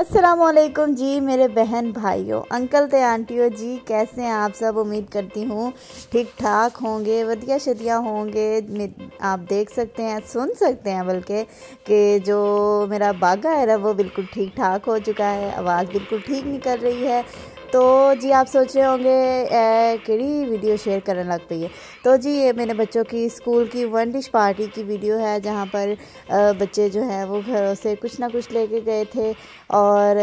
असलकुम जी मेरे बहन भाइयों अंकल ते आंटियों जी कैसे हैं आप सब उम्मीद करती हूँ ठीक ठाक होंगे वधिया शदिया होंगे आप देख सकते हैं सुन सकते हैं बल्कि कि जो मेरा बागा है वो बिल्कुल ठीक ठाक हो चुका है आवाज़ बिल्कुल ठीक निकल रही है तो जी आप सोच रहे होंगे कि वीडियो शेयर करने लग पी है तो जी ये मेरे बच्चों की स्कूल की वन डिश पार्टी की वीडियो है जहाँ पर बच्चे जो हैं वो घरों से कुछ ना कुछ लेके गए थे और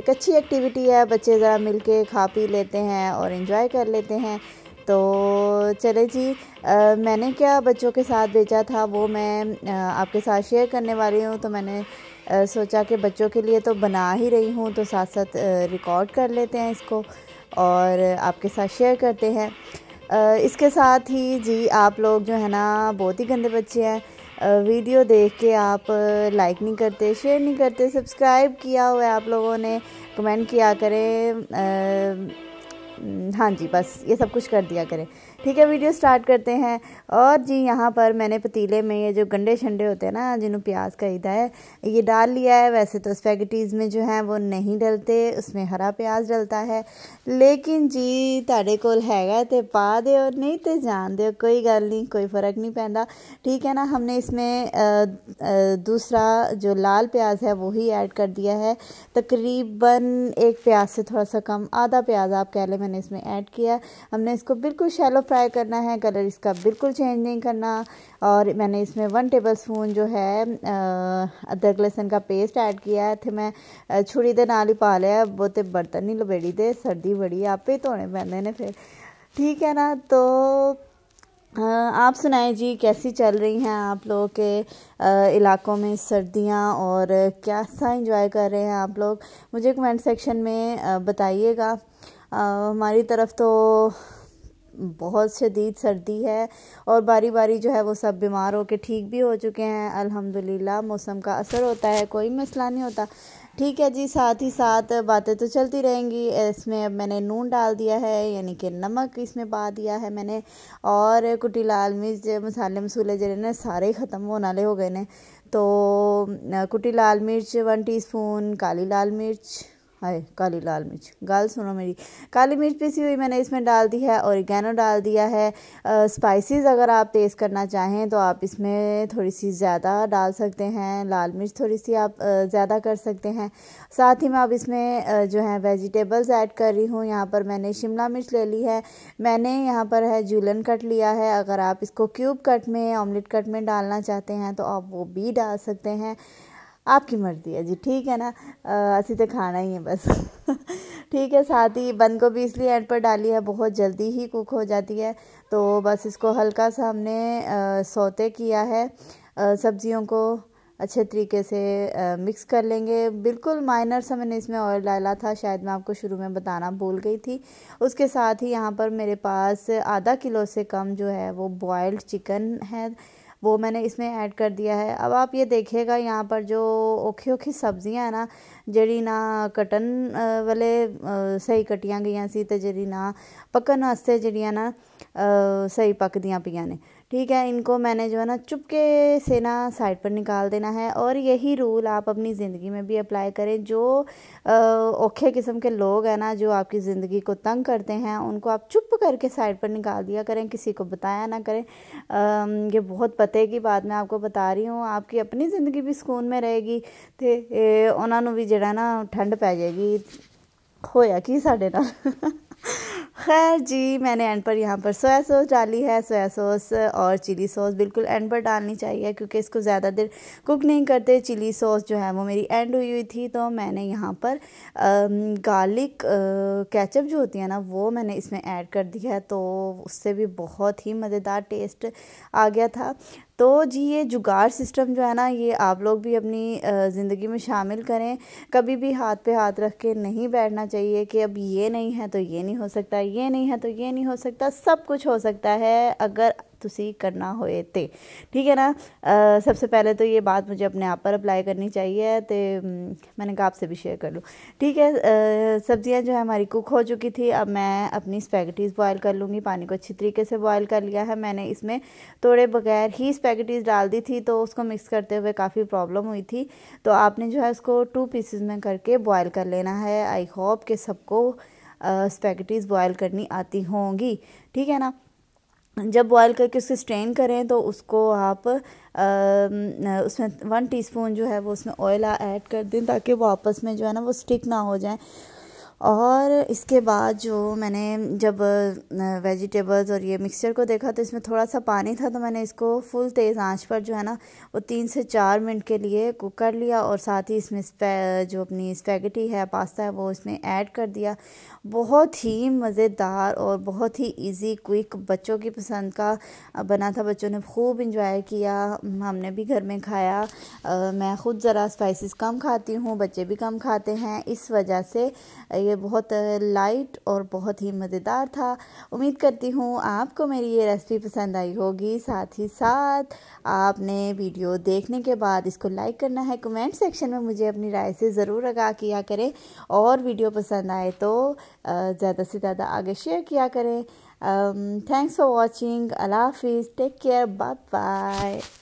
एक अच्छी एक्टिविटी है बच्चे ज़रा मिल के खा पी लेते हैं और इन्जॉय कर लेते हैं तो चले जी आ, मैंने क्या बच्चों के साथ भेजा था वो मैं आ, आपके साथ शेयर करने वाली हूँ तो मैंने सोचा कि बच्चों के लिए तो बना ही रही हूँ तो साथ साथ रिकॉर्ड कर लेते हैं इसको और आपके साथ शेयर करते हैं इसके साथ ही जी आप लोग जो है ना बहुत ही गंदे बच्चे हैं वीडियो देख के आप लाइक नहीं करते शेयर नहीं करते सब्सक्राइब किया हुआ है आप लोगों ने कमेंट किया करें हाँ जी बस ये सब कुछ कर दिया करें ठीक है वीडियो स्टार्ट करते हैं और जी यहाँ पर मैंने पतीले में ये जो गंडे शंडे होते हैं ना जिन्हों प्याज खरीदा है ये डाल लिया है वैसे तो स्पैगटीज़ में जो है वो नहीं डलते उसमें हरा प्याज डलता है लेकिन जी ਤੁਹਾਡੇ ਕੋਲ ਹੈਗਾ तो पा ਦਿਓ नहीं तो जान दो कोई गल नहीं कोई फ़र्क नहीं पैदा ठीक है ना हमने इसमें दूसरा जो लाल प्याज है वो ही ऐड कर दिया है तकरीबन एक प्याज से थोड़ा सा कम आधा प्याज आप कह लें मैंने इसमें ऐड किया हमने इसको बिल्कुल शैलो फ्राई करना है कलर इसका बिल्कुल चेंज नहीं करना और मैंने इसमें वन टेबल स्पून जो है अदरक लहसुन का पेस्ट ऐड किया है इतने मैं छुरी के नाल ही पा लिया बहुते बर्तन नहीं लबेड़ी दे सर्दी बड़ी आप ही धोने पैंदे ने फिर ठीक है ना तो आप सुनाए जी कैसी चल रही हैं आप लोगों के इलाकों में सर्दियां और कैसा इंजॉय कर रहे हैं आप लोग मुझे कमेंट सेक्शन में बताइएगा हमारी तरफ तो बहुत शदीद सर्दी है और बारी बारी जो है वो सब बीमार होकर ठीक भी हो चुके हैं अल्हम्दुलिल्लाह मौसम का असर होता है कोई मसला नहीं होता ठीक है जी साथ ही साथ बातें तो चलती रहेंगी इसमें अब मैंने नून डाल दिया है यानी कि नमक इसमें पा दिया है मैंने और कुटी लाल मिर्च मसाले मसूले जड़े ने सारे ख़त्म होने वाले हो गए ने तो कुटी लाल मिर्च वन टीस्पून काली लाल मिर्च हाय काली लाल मिर्च गाल सुनो मेरी काली मिर्च पीसी हुई मैंने इसमें डाल दी है और गैनो डाल दिया है स्पाइसेस अगर आप तेज़ करना चाहें तो आप इसमें थोड़ी सी ज़्यादा डाल सकते हैं लाल मिर्च थोड़ी सी आप ज़्यादा कर सकते हैं साथ ही मैं अब इसमें जो है वेजिटेबल्स ऐड कर रही हूँ यहाँ पर मैंने शिमला मिर्च ले ली है मैंने यहाँ पर है जूलन कट लिया है अगर आप इसको क्यूब कट में ऑमलेट कट में डालना चाहते हैं तो आप वो भी डाल सकते हैं आपकी मर्ज़ी है जी ठीक है ना असी तो खाना ही है बस ठीक है साथ ही बंद को भी इसलिए एंड पर डाली है बहुत जल्दी ही कुक हो जाती है तो बस इसको हल्का सा हमने सोते किया है सब्जियों को अच्छे तरीके से मिक्स कर लेंगे बिल्कुल माइनर सा मैंने इसमें ऑयल डाला था शायद मैं आपको शुरू में बताना भूल गई थी उसके साथ ही यहाँ पर मेरे पास आधा किलो से कम जो है वो बॉयल्ड चिकन है वो मैंने इसमें ऐड कर दिया है अब आप ये देखिएगा यहाँ पर जो औखी ओखी सब्जियाँ है ना जड़ी ना कटन वाले सही कटिया गई सी तो जड़ी ना पकन वास्ते जड़िया ना सही पकदिया पियां ने ठीक है इनको मैंने जो है ना चुपके से ना साइड पर निकाल देना है और यही रूल आप अपनी ज़िंदगी में भी अप्लाई करें जो औखे किस्म के लोग हैं ना जो आपकी ज़िंदगी को तंग करते हैं उनको आप चुप करके साइड पर निकाल दिया करें किसी को बताया ना करें आ, ये बहुत पते की बात मैं आपको बता रही हूँ आपकी अपनी ज़िंदगी भी सुकून में रहेगी तो उन्होंने भी जड़ा ना ठंड पै जाएगी होया कि साढ़े ना खैर जी मैंने एंड पर यहाँ पर सोया सॉस डाली है सोया सॉस और चिली सॉस बिल्कुल एंड पर डालनी चाहिए क्योंकि इसको ज़्यादा देर कुक नहीं करते चिली सॉस जो है वो मेरी एंड हुई हुई थी तो मैंने यहाँ पर आ, गार्लिक कैचअप जो होती है ना वो मैंने इसमें ऐड कर दिया है तो उससे भी बहुत ही मज़ेदार टेस्ट आ गया था तो जी ये जुगाड़ सिस्टम जो है ना ये आप लोग भी अपनी ज़िंदगी में शामिल करें कभी भी हाथ पे हाथ रख के नहीं बैठना चाहिए कि अब ये नहीं है तो ये नहीं हो सकता ये नहीं है तो ये नहीं हो सकता सब कुछ हो सकता है अगर ਤੁਸੀਂ ਕਰਨਾ ਹੋਏ ठीक है ना ਨਾ ਸਭ पहले तो ये बात मुझे अपने आप पर अप्लाई करनी चाहिए तो मैंने कहा आपसे भी शेयर कर लूँ ठीक है सब्ज़ियाँ जो है हमारी कुक हो चुकी थी अब मैं अपनी स्पैगेटीज़ बॉयल कर लूँगी पानी को अच्छी तरीके से बॉयल कर लिया है मैंने इसमें थोड़े बगैर ही स्पैगेटीज़ डाल दी थी तो उसको मिक्स करते हुए काफ़ी प्रॉब्लम हुई थी तो आपने जो है उसको टू पीसेज में करके बॉयल कर लेना है आई होप कि सबको स्पैगेटीज़ बॉयल करनी आती होंगी ठीक है ना जब बॉयल करके उसे स्ट्रेन करें तो उसको आप आ, उसमें वन टीस्पून जो है वो उसमें ऑयल ऐड कर दें ताकि वो आपस में जो है ना वो स्टिक ना हो जाए और इसके बाद जो मैंने जब वेजिटेबल्स और ये मिक्सचर को देखा तो इसमें थोड़ा सा पानी था तो मैंने इसको फुल तेज़ आंच पर जो है ना वो तीन से चार मिनट के लिए कुक कर लिया और साथ ही इसमें जो अपनी स्पैगेटी है पास्ता है वो इसमें ऐड कर दिया बहुत ही मज़ेदार और बहुत ही इजी क्विक बच्चों की पसंद का बना था बच्चों ने खूब इंजॉय किया हमने भी घर में खाया आ, मैं ख़ुद ज़रा स्पाइसिस कम खाती हूँ बच्चे भी कम खाते हैं इस वजह से लिए बहुत लाइट और बहुत ही मज़ेदार था उम्मीद करती हूँ आपको मेरी ये रेसिपी पसंद आई होगी साथ ही साथ आपने वीडियो देखने के बाद इसको लाइक करना है कमेंट सेक्शन में मुझे अपनी राय से ज़रूर आगा किया करें और वीडियो पसंद आए तो ज़्यादा से ज़्यादा आगे शेयर किया करें थैंक्स फॉर वॉचिंग अल्लाह हाफिज़ टेक केयर बाय बाय